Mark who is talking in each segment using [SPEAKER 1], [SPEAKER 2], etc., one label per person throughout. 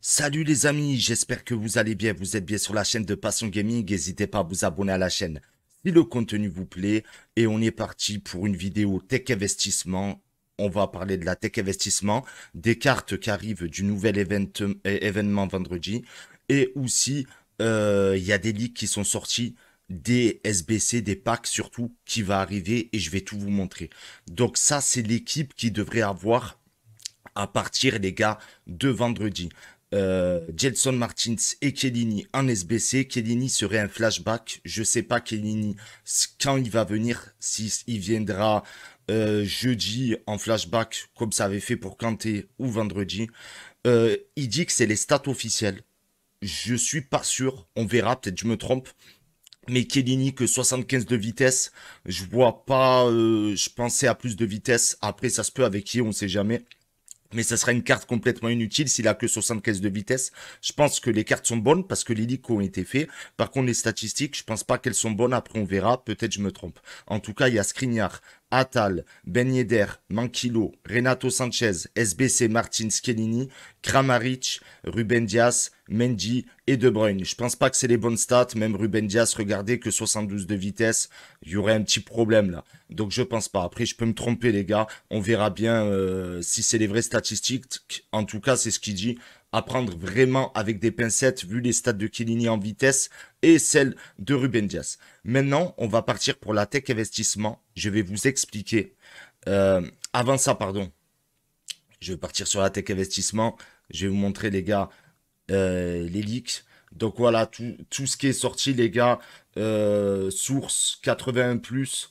[SPEAKER 1] Salut les amis, j'espère que vous allez bien, vous êtes bien sur la chaîne de Passion Gaming, n'hésitez pas à vous abonner à la chaîne si le contenu vous plaît. Et on est parti pour une vidéo tech investissement, on va parler de la tech investissement, des cartes qui arrivent du nouvel euh, événement vendredi, et aussi euh, il y a des leaks qui sont sortis, des SBC, des packs surtout, qui va arriver et je vais tout vous montrer. Donc ça, c'est l'équipe qui devrait avoir à partir, les gars, de vendredi. Euh, Jenson Jelson Martins et Kellini en SBC. Kellini serait un flashback. Je sais pas Kellini quand il va venir, s'il il viendra euh, jeudi en flashback comme ça avait fait pour Kanté ou vendredi. Euh, il dit que c'est les stats officielles. Je suis pas sûr, on verra, peut-être je me trompe. Mais Kellini que 75 de vitesse, je vois pas, je pensais à plus de vitesse. Après ça se peut avec qui, on ne sait jamais. Mais ça sera une carte complètement inutile s'il a que caisses de vitesse. Je pense que les cartes sont bonnes parce que les dico ont été faits. Par contre, les statistiques, je pense pas qu'elles sont bonnes. Après, on verra. Peut-être je me trompe. En tout cas, il y a Skriniar, Atal Ben Yedder, Manquillo, Renato Sanchez, SBC Martin Schellini, Kramaric, Ruben Diaz Mendy et De Bruyne. Je pense pas que c'est les bonnes stats, même Ruben Dias, regardez que 72 de vitesse, il y aurait un petit problème là. Donc je pense pas. Après je peux me tromper les gars, on verra bien euh, si c'est les vraies statistiques. En tout cas, c'est ce qu'il dit à prendre vraiment avec des pincettes vu les stats de Kilini en vitesse et celle de Ruben Dias. Maintenant, on va partir pour la tech investissement. Je vais vous expliquer. Euh, avant ça, pardon, je vais partir sur la tech investissement. Je vais vous montrer, les gars, euh, les leaks. Donc voilà, tout, ce qui est sorti, les gars, euh, source 81+, plus,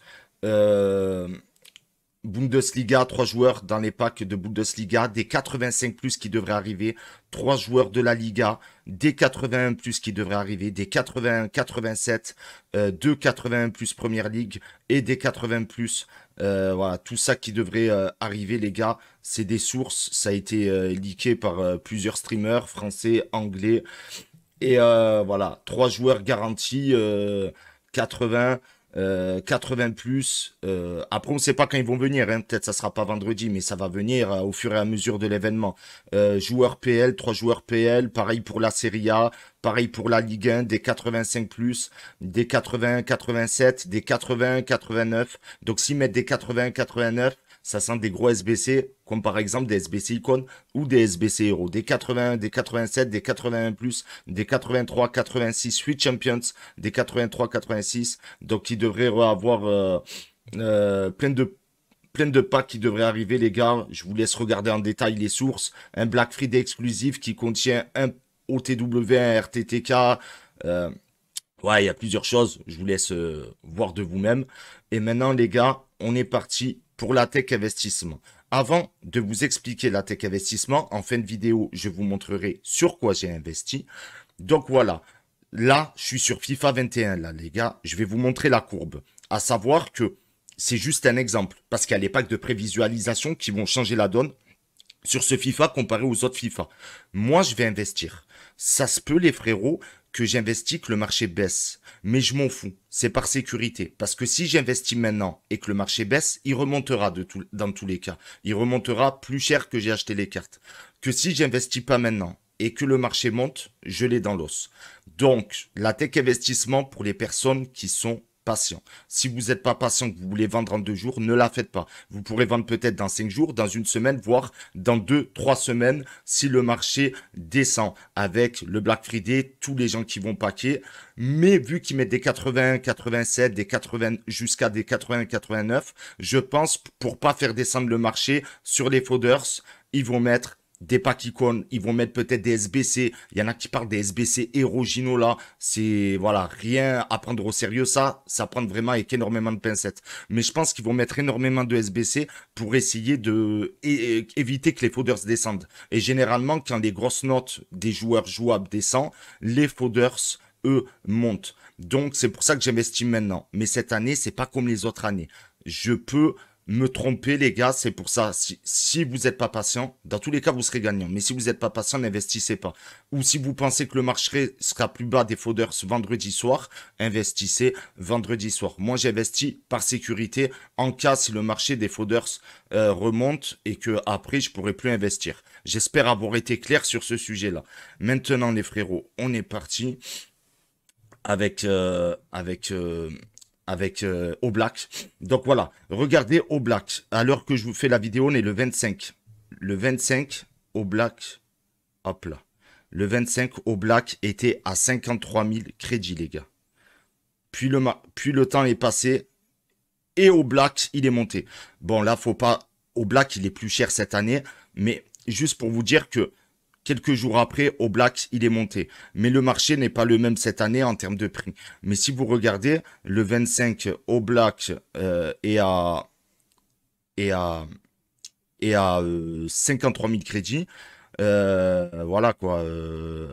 [SPEAKER 1] Bundesliga, trois joueurs dans les packs de Bundesliga, des 85 plus qui devraient arriver, trois joueurs de la Liga, des 81 plus qui devraient arriver, des 80, 87, euh, deux 81 plus Première Ligue et des 80 plus. Euh, voilà, tout ça qui devrait euh, arriver, les gars, c'est des sources. Ça a été euh, leaké par plusieurs streamers français, anglais. Et voilà, trois joueurs garantis, 80 euh, 80 plus. Euh, après, on ne sait pas quand ils vont venir. Hein. Peut-être ça sera pas vendredi, mais ça va venir euh, au fur et à mesure de l'événement. Euh, joueurs PL, trois joueurs PL, pareil pour la Serie A, pareil pour la Ligue 1, des 85 plus, des 80, 87, des 80, 89. Donc s'ils mettent des 80, 89, ça sent des gros SBC, comme par exemple des SBC Icon ou des SBC Hero. des 81, des 87, des 81 des 83, 86, 8 champions, des 83, 86. Donc, il devrait avoir euh, euh, plein de plein de packs qui devraient arriver, les gars. Je vous laisse regarder en détail les sources. Un Black Friday exclusif qui contient un OTW, un RTTK. Euh, ouais, il y a plusieurs choses. Je vous laisse voir de vous-même. Et maintenant, les gars, on est parti pour la tech investissement. Avant de vous expliquer la tech investissement, en fin de vidéo, je vous montrerai sur quoi j'ai investi. Donc voilà, là, je suis sur FIFA 21, là, les gars. Je vais vous montrer la courbe. À savoir que c'est juste un exemple, parce qu'il y a les packs de prévisualisation qui vont changer la donne sur ce FIFA comparé aux autres FIFA. Moi, je vais investir. Ça se peut, les frérots, que j'investis que le marché baisse. Mais je m'en fous, c'est par sécurité. Parce que si j'investis maintenant et que le marché baisse, il remontera de dans tous les cas. Il remontera plus cher que j'ai acheté les cartes. Que si j'investis pas maintenant et que le marché monte, je l'ai dans l'os. Donc, la tech investissement pour les personnes qui sont patient. Si vous n'êtes pas patient, que vous voulez vendre en deux jours, ne la faites pas. Vous pourrez vendre peut-être dans cinq jours, dans une semaine, voire dans deux, trois semaines, si le marché descend avec le Black Friday, tous les gens qui vont paquer. Mais vu qu'ils mettent des 80, 87, des 80, jusqu'à des 80, 89, je pense pour pas faire descendre le marché sur les folders, ils vont mettre des patikons, ils vont mettre peut-être des SBC, il y en a qui parlent des SBC éroginaux là, c'est voilà, rien à prendre au sérieux ça, ça prend vraiment avec énormément de pincettes. Mais je pense qu'ils vont mettre énormément de SBC pour essayer de éviter que les fodders descendent. Et généralement quand les grosses notes des joueurs jouables descendent, les fodders eux montent. Donc c'est pour ça que j'investis maintenant. Mais cette année, c'est pas comme les autres années. Je peux me tromper, les gars. C'est pour ça, si, vous n'êtes pas patient, dans tous les cas, vous serez gagnant. Mais si vous n'êtes pas patient, n'investissez pas. Ou si vous pensez que le marché sera plus bas des faudeurs vendredi soir, investissez vendredi soir. Moi, j'investis par sécurité en cas si le marché des faudeurs euh, remonte et que après, je pourrai plus investir. J'espère avoir été clair sur ce sujet-là. Maintenant, les frérots, on est parti avec, euh, avec, euh, avec au euh, black, Donc voilà, regardez Oblak. À l'heure que je vous fais la vidéo, on est le 25. Le 25, black, hop là. Le 25, black était à 53 000 crédits, les gars. Puis le, puis le temps est passé et black il est monté. Bon, là, faut pas... Au black il est plus cher cette année, mais juste pour vous dire que Quelques jours après, au black il est monté. Mais le marché n'est pas le même cette année en termes de prix. Mais si vous regardez, le 25 au Blacks euh, est à et à et à 53 euh, 000 crédits. Euh, voilà quoi. le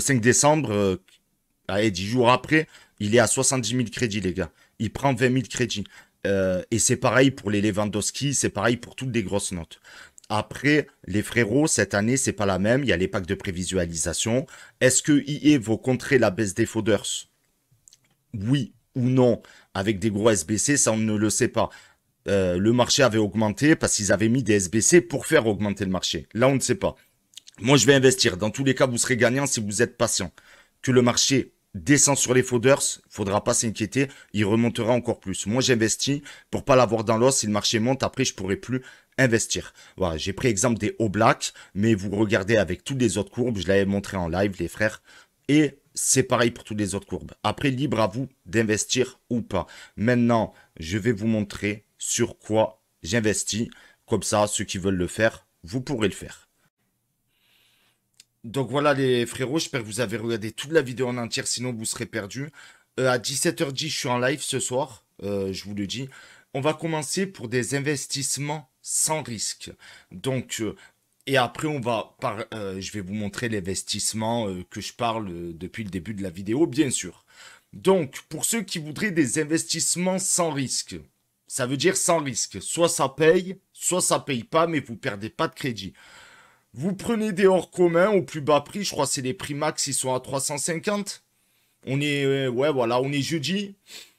[SPEAKER 1] 5 décembre, à 10 jours après, il est à 70 000 crédits, les gars. Il prend 20 000 crédits. et c'est pareil pour les Lewandowski, c'est pareil pour toutes les grosses notes. Après, les frérots, cette année, c'est pas la même. Il y a les packs de prévisualisation. Est-ce que IE vaut contrer la baisse des fodders Oui ou non Avec des gros SBC, ça, on ne le sait pas. Euh, le marché avait augmenté parce qu'ils avaient mis des SBC pour faire augmenter le marché. Là, on ne sait pas. Moi, je vais investir. Dans tous les cas, vous serez gagnant si vous êtes patient. Que le marché descend sur les fodders, faudra pas s'inquiéter, il remontera encore plus. Moi, j'investis pour pas l'avoir dans l'os. Si le marché monte, après, je pourrai plus investir. Voilà, j'ai pris exemple des hauts Blacks, mais vous regardez avec toutes les autres courbes, je l'avais montré en live, les frères, et c'est pareil pour toutes les autres courbes. Après, libre à vous d'investir ou pas. Maintenant, je vais vous montrer sur quoi j'investis. Comme ça, ceux qui veulent le faire, vous pourrez le faire. Donc voilà les frérots, j'espère que vous avez regardé toute la vidéo en entière, sinon vous serez perdus. Euh, à 17h10, je suis en live ce soir, euh, je vous le dis. On va commencer pour des investissements sans risque. Donc, euh, et après, on va par, euh, je vais vous montrer l'investissement euh, que je parle depuis le début de la vidéo, bien sûr. Donc, pour ceux qui voudraient des investissements sans risque, ça veut dire sans risque. Soit ça paye, soit ça paye pas, mais vous perdez pas de crédit. Vous prenez des hors communs au plus bas prix, je crois que c'est les prix max, ils sont à 350. On est, ouais, voilà, on est jeudi.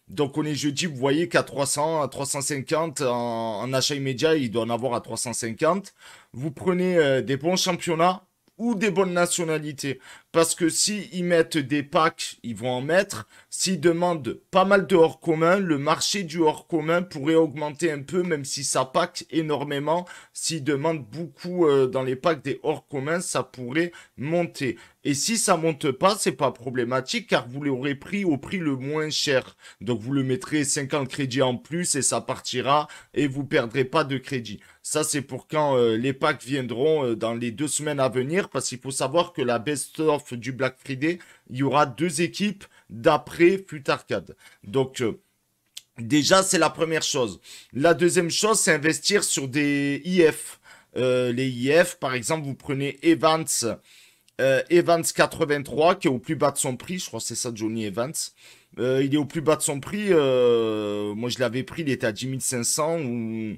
[SPEAKER 1] Donc on est jeudi, vous voyez qu'à 300, à 350 en, achat immédiat, il doit en avoir à 350. Vous prenez euh, des bons championnats ou des bonnes nationalités parce que s'ils mettent des packs, ils vont en mettre. S'ils demandent pas mal de hors commun, le marché du hors commun pourrait augmenter un peu, même si ça pack énormément. S'ils demandent beaucoup euh, dans les packs des hors communs, ça pourrait monter. Et si ça monte pas, c'est pas problématique car vous l'aurez pris au prix le moins cher. Donc vous le mettrez 50 crédits en plus et ça partira et vous perdrez pas de crédit. Ça c'est pour quand euh, les packs viendront euh, dans les deux semaines à venir parce qu'il faut savoir que la best-of du Black Friday, il y aura deux équipes d'après Fut Arcade. Donc euh, déjà c'est la première chose. La deuxième chose c'est investir sur des IF. Euh, les IF par exemple vous prenez Evans euh, Evans 83 qui est au plus bas de son prix, je crois que c'est ça Johnny Evans. il est au plus bas de son prix. moi je l'avais pris, il était à 10 ou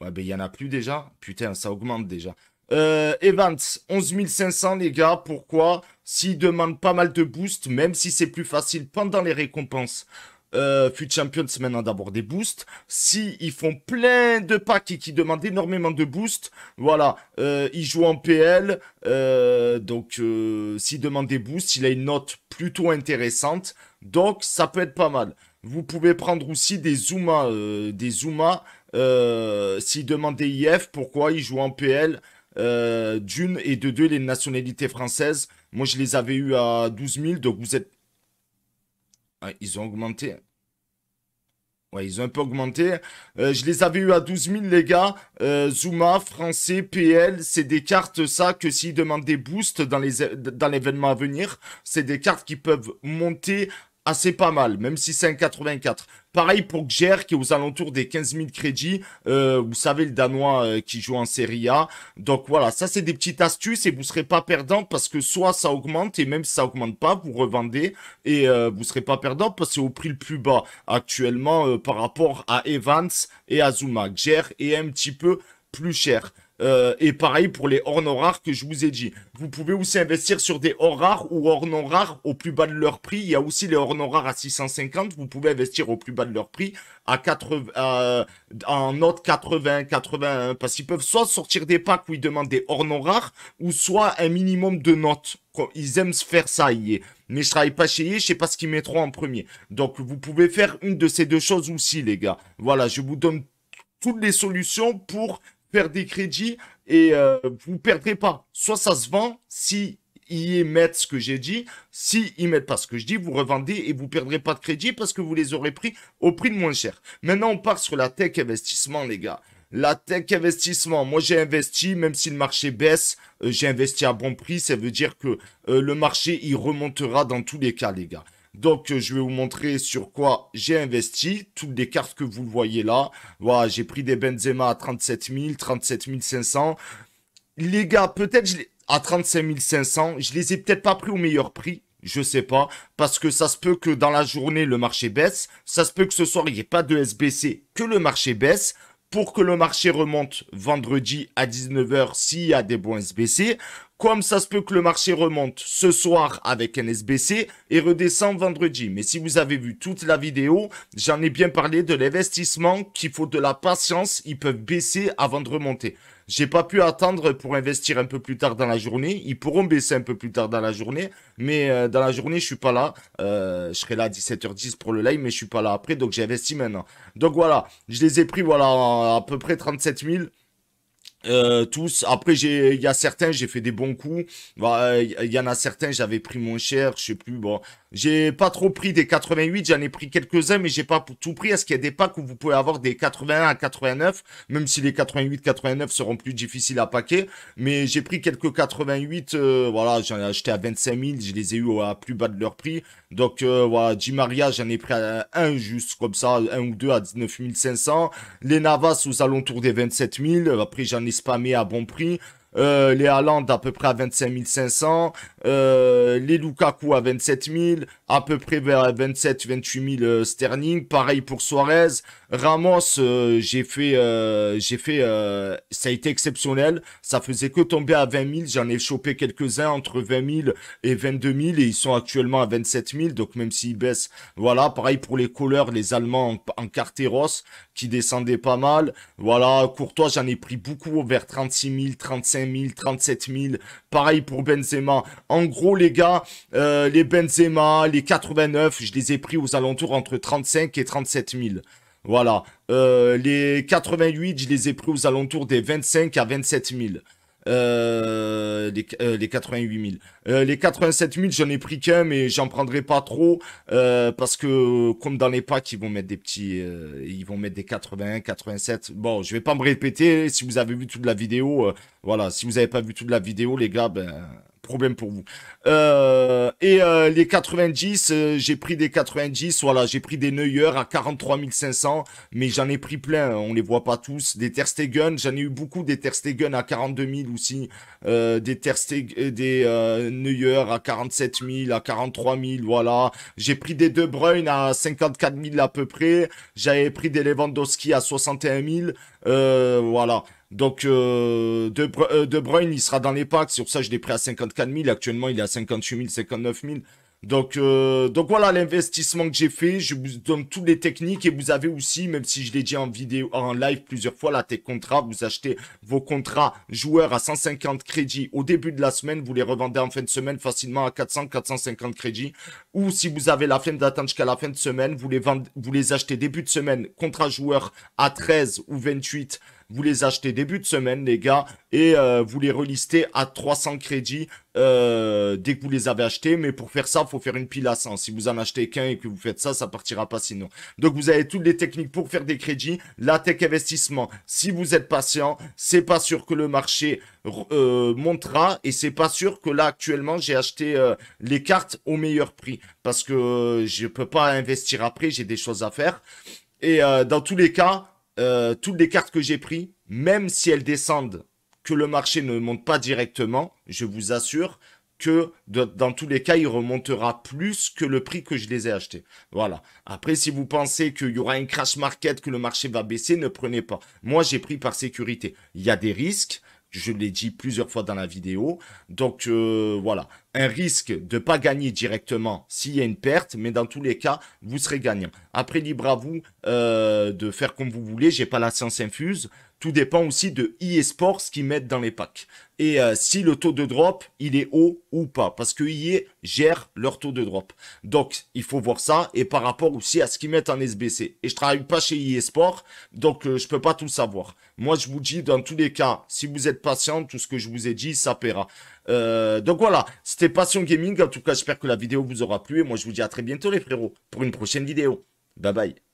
[SPEAKER 1] ouais ben il n'y en a plus déjà. Putain, ça augmente déjà. Euh, Evans, 11 500 les gars, pourquoi S'il demande pas mal de boosts, même si c'est plus facile pendant les récompenses. Euh, fut champion de semaine d'abord des boosts. Si ils font plein de packs et qui demandent énormément de boosts, voilà, euh, il joue en PL, euh, donc euh, s'il demande des boosts, il a une note plutôt intéressante, donc ça peut être pas mal. Vous pouvez prendre aussi des Zuma, euh, des Zuma, euh, s'il demande des IF, pourquoi il joue en PL, euh, d'une et de deux les nationalités françaises. Moi, je les avais eu à 12 000, donc vous êtes... ils ont augmenté. Ouais, ils ont un peu augmenté. Euh, je les avais eu à 12 000, les gars. Euh, Zuma, français, PL, c'est des cartes, ça, que s'ils demandent des boosts dans les dans l'événement à venir, c'est des cartes qui peuvent monter assez pas mal, même si c'est un 84. Pareil pour Gjer, qui est aux alentours des 15 000 crédits. Euh, vous savez, le Danois euh, qui joue en Serie A. Donc voilà, ça c'est des petites astuces et vous serez pas perdant parce que soit ça augmente et même si ça augmente pas, vous revendez et euh, vous serez pas perdant parce que c'est au prix le plus bas actuellement par rapport à Evans et Zuma Gjer est un petit peu plus cher. Euh, et pareil pour les or rares que je vous ai dit. Vous pouvez aussi investir sur des or rares ou or non rares au plus bas de leur prix. Il y a aussi les orno rares à 650. Vous pouvez investir au plus bas de leur prix à 80, en notes 80, 81. parce qu'ils peuvent soit sortir des packs où ils demandent des rares ou soit un minimum de notes. Ils aiment se faire ça, est Mais je travaille pas chez je sais pas ce qu'ils mettront en premier. Donc vous pouvez faire une de ces deux choses aussi, les gars. Voilà, je vous donne toutes les solutions pour faire des crédits et euh, vous perdrez pas. Soit ça se vend si ils mettent ce que j'ai dit. Si ils mettent pas ce que je dis, vous revendez et vous perdrez pas de crédit parce que vous les aurez pris au prix de moins cher. Maintenant, on part sur la tech investissement, les gars. La tech investissement, moi j'ai investi, même si le marché baisse, euh, j'ai investi à bon prix, ça veut dire que euh, le marché, il remontera dans tous les cas, les gars. Donc, euh, je vais vous montrer sur quoi j'ai investi. Toutes les cartes que vous voyez là. Voilà, j'ai pris des Benzema à 37 000, 37 500. Les gars, peut-être à 35 500. Je les ai peut-être pas pris au meilleur prix. Je sais pas. Parce que ça se peut que dans la journée, le marché baisse. Ça se peut que ce soir, il n'y ait pas de SBC, que le marché baisse pour que le marché remonte vendredi à 19h s'il y a des bons SBC. Comme ça se peut que le marché remonte ce soir avec un SBC et redescend vendredi. Mais si vous avez vu toute la vidéo, j'en ai bien parlé de l'investissement, qu'il faut de la patience, ils peuvent baisser avant de remonter j'ai pas pu attendre pour investir un peu plus tard dans la journée. Ils pourront baisser un peu plus tard dans la journée, mais euh, dans la journée, je suis pas là. Euh, je serai là à 17h10 pour le live, mais je suis pas là après, donc j'investis maintenant. Donc voilà, je les ai pris, voilà, à peu près 37 000. Euh, tous. Après, j'ai, il y a certains, j'ai fait des bons coups. Bah, il y en a certains, j'avais pris moins cher, je sais plus. Bon, j'ai pas trop pris des 88, j'en ai pris quelques-uns, mais j'ai pas tout pris. Est-ce qu'il y a des packs où vous pouvez avoir des 81 à 89, même si les 88, 89 seront plus difficiles à paquer. Mais j'ai pris quelques 88, euh, voilà, j'en ai acheté à 25 000, je les ai eu à plus bas de leur prix. Donc, euh, voilà, Jimaria Maria, j'en ai pris un juste comme ça, un ou deux à 19 500. Les Navas aux alentours des 27 000. Après, j'en est à bon prix. Euh, les Haaland à peu près à 25 500, euh, les Lukaku à 27 000, à peu près vers 27 28 000 sterling. Pareil pour Suarez, Ramos, euh, j'ai fait, euh, j'ai fait, euh, ça a été exceptionnel. Ça faisait que tomber à 20 000. J'en ai chopé quelques-uns entre 20 000 et 22 000 et ils sont actuellement à 27 000. Donc même s'ils baissent, voilà. Pareil pour les couleurs, les Allemands en, en carteros qui descendaient pas mal. Voilà, Courtois, j'en ai pris beaucoup vers 36 000, 35 000, 37 000. Pareil pour Benzema. En gros, les gars, les Benzema, les 89, je les ai pris aux alentours entre 35 et 37 000. Voilà. Euh, les 88, je les ai pris aux alentours des 25 à 27 000. Euh, les, euh, les, 88 000. les 87 000, j'en ai pris qu'un, mais j'en prendrai pas trop parce que comme dans les packs, ils vont mettre des petits, ils vont mettre des 81, 87. Bon, je vais pas me répéter. Si vous avez vu toute la vidéo, voilà. Si vous avez pas vu toute la vidéo, les gars, ben problème pour vous. Euh, et euh, les 90, euh, j'ai pris des 90, voilà, j'ai pris des Neuer à 43 500, mais j'en ai pris plein, hein, on les voit pas tous. Des terstegun. j'en ai eu beaucoup, des Stegen à 42 000 aussi, des Stegen, des Neuer à 47 000, à 43 000, voilà. J'ai pris des De Bruyne à 54 000 à peu près, j'avais pris des Lewandowski à 61 000, voilà. Donc, euh, euh, de, Bruyne, il sera dans les packs. Sur ça, je l'ai pris à 54 000. Actuellement, il est à 58 000, 59 000. Donc, euh, donc voilà l'investissement que j'ai fait. Je vous donne toutes les techniques et vous avez aussi, même si je l'ai dit en vidéo, en live plusieurs fois, la tech contrat. Vous achetez vos contrats joueurs à 150 crédits au début de la semaine. Vous les revendez en fin de semaine facilement à 400, 450 crédits. Ou si vous avez la flemme d'attente jusqu'à la fin de semaine, vous les vous les achetez début de semaine contrat joueur à 13 ou 28 vous les achetez début de semaine, les gars, et euh, vous les relistez à 300 crédits euh, dès que vous les avez achetés. Mais pour faire ça, faut faire une pile à 100. Si vous en achetez qu'un et que vous faites ça, ça partira pas sinon. Donc vous avez toutes les techniques pour faire des crédits. La tech investissement, si vous êtes patient, c'est pas sûr que le marché euh, montera et c'est pas sûr que là actuellement j'ai acheté euh, les cartes au meilleur prix parce que je peux pas investir après, j'ai des choses à faire. Et dans tous les cas, euh, toutes les cartes que j'ai prises, même si elles descendent, que le marché ne monte pas directement, je vous assure que dans tous les cas, il remontera plus que le prix que je les ai achetés. Voilà. Après, si vous pensez qu'il y aura un crash market, que le marché va baisser, ne prenez pas. Moi, j'ai pris par sécurité. Il y a des risques. Je l'ai dit plusieurs fois dans la vidéo. Donc, euh, voilà un risque de ne pas gagner directement s'il y a une perte, mais dans tous les cas, vous serez gagnant. Après, libre à vous euh, de faire comme vous voulez, j'ai pas la science infuse. Tout dépend aussi de e-sports qu'ils mettent dans les packs. Et euh, si le taux de drop, il est haut ou pas, parce que IE gère leur taux de drop. Donc, il faut voir ça, et par rapport aussi à ce qu'ils mettent en SBC. Et je travaille pas chez IE donc euh, je peux pas tout savoir. Moi, je vous dis, dans tous les cas, si vous êtes patient, tout ce que je vous ai dit, ça paiera. Euh, donc voilà, c'était Passion Gaming. En tout cas, j'espère que la vidéo vous aura plu. Et moi, je vous dis à très bientôt, les frérots, pour une prochaine vidéo. Bye bye.